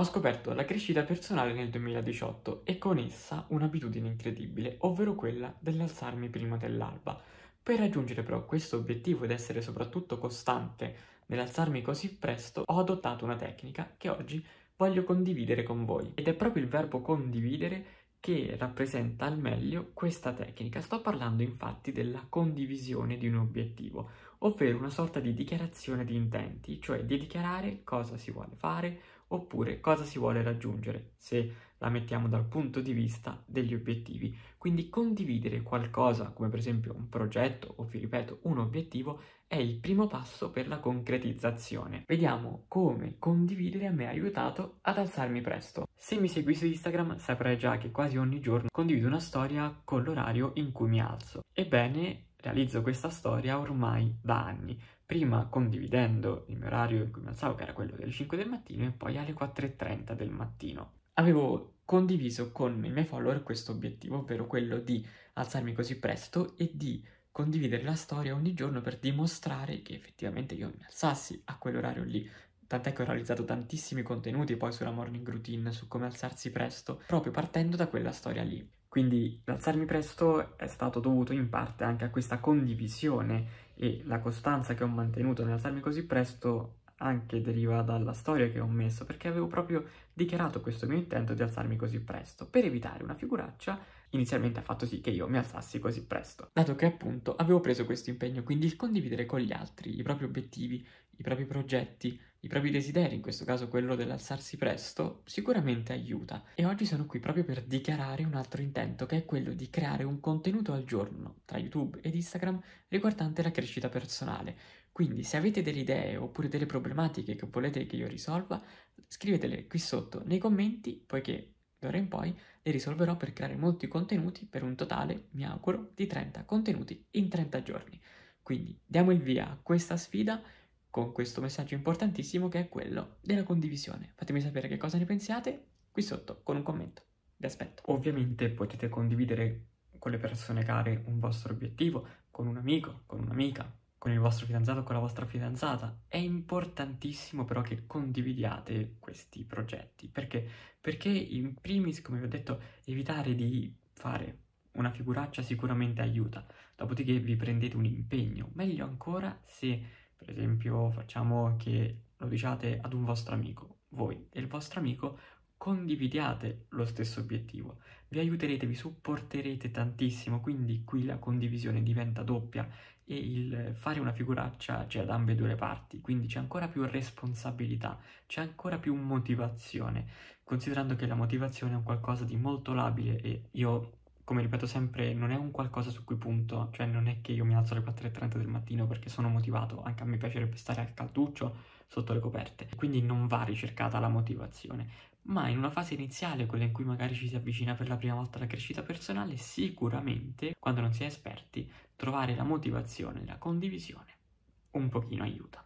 Ho scoperto la crescita personale nel 2018 e con essa un'abitudine incredibile, ovvero quella dell'alzarmi prima dell'alba. Per raggiungere però questo obiettivo ed essere soprattutto costante nell'alzarmi così presto, ho adottato una tecnica che oggi voglio condividere con voi. Ed è proprio il verbo condividere che rappresenta al meglio questa tecnica. Sto parlando infatti della condivisione di un obiettivo ovvero una sorta di dichiarazione di intenti, cioè di dichiarare cosa si vuole fare oppure cosa si vuole raggiungere, se la mettiamo dal punto di vista degli obiettivi. Quindi condividere qualcosa, come per esempio un progetto o, vi ripeto, un obiettivo, è il primo passo per la concretizzazione. Vediamo come condividere mi ha aiutato ad alzarmi presto. Se mi segui su Instagram saprai già che quasi ogni giorno condivido una storia con l'orario in cui mi alzo. Ebbene, realizzo questa storia ormai da anni, prima condividendo il mio orario in cui mi alzavo, che era quello delle 5 del mattino, e poi alle 4.30 del mattino. Avevo condiviso con i miei follower questo obiettivo, ovvero quello di alzarmi così presto e di condividere la storia ogni giorno per dimostrare che effettivamente io mi alzassi a quell'orario lì. Tant'è che ho realizzato tantissimi contenuti poi sulla morning routine, su come alzarsi presto, proprio partendo da quella storia lì. Quindi l'alzarmi presto è stato dovuto in parte anche a questa condivisione e la costanza che ho mantenuto nell'alzarmi così presto anche deriva dalla storia che ho messo, perché avevo proprio dichiarato questo mio intento di alzarmi così presto. Per evitare una figuraccia, inizialmente ha fatto sì che io mi alzassi così presto, dato che appunto avevo preso questo impegno, quindi il condividere con gli altri i propri obiettivi, i propri progetti, i propri desideri, in questo caso quello dell'alzarsi presto, sicuramente aiuta e oggi sono qui proprio per dichiarare un altro intento che è quello di creare un contenuto al giorno tra YouTube ed Instagram riguardante la crescita personale. Quindi se avete delle idee oppure delle problematiche che volete che io risolva, scrivetele qui sotto nei commenti poiché d'ora in poi le risolverò per creare molti contenuti per un totale, mi auguro, di 30 contenuti in 30 giorni. Quindi diamo il via a questa sfida con questo messaggio importantissimo che è quello della condivisione. Fatemi sapere che cosa ne pensiate qui sotto con un commento. Vi aspetto. Ovviamente potete condividere con le persone care un vostro obiettivo, con un amico, con un'amica, con il vostro fidanzato con la vostra fidanzata. È importantissimo però che condividiate questi progetti. Perché? Perché in primis, come vi ho detto, evitare di fare una figuraccia sicuramente aiuta. Dopodiché vi prendete un impegno. Meglio ancora se per esempio facciamo che lo diciate ad un vostro amico, voi e il vostro amico condividiate lo stesso obiettivo, vi aiuterete, vi supporterete tantissimo, quindi qui la condivisione diventa doppia e il fare una figuraccia c'è da ambedue le parti, quindi c'è ancora più responsabilità, c'è ancora più motivazione, considerando che la motivazione è un qualcosa di molto labile e io come ripeto sempre, non è un qualcosa su cui punto, cioè non è che io mi alzo alle 4.30 del mattino perché sono motivato, anche a me piacerebbe stare al calduccio sotto le coperte, quindi non va ricercata la motivazione, ma in una fase iniziale, quella in cui magari ci si avvicina per la prima volta alla crescita personale, sicuramente, quando non si è esperti, trovare la motivazione, la condivisione, un pochino aiuta.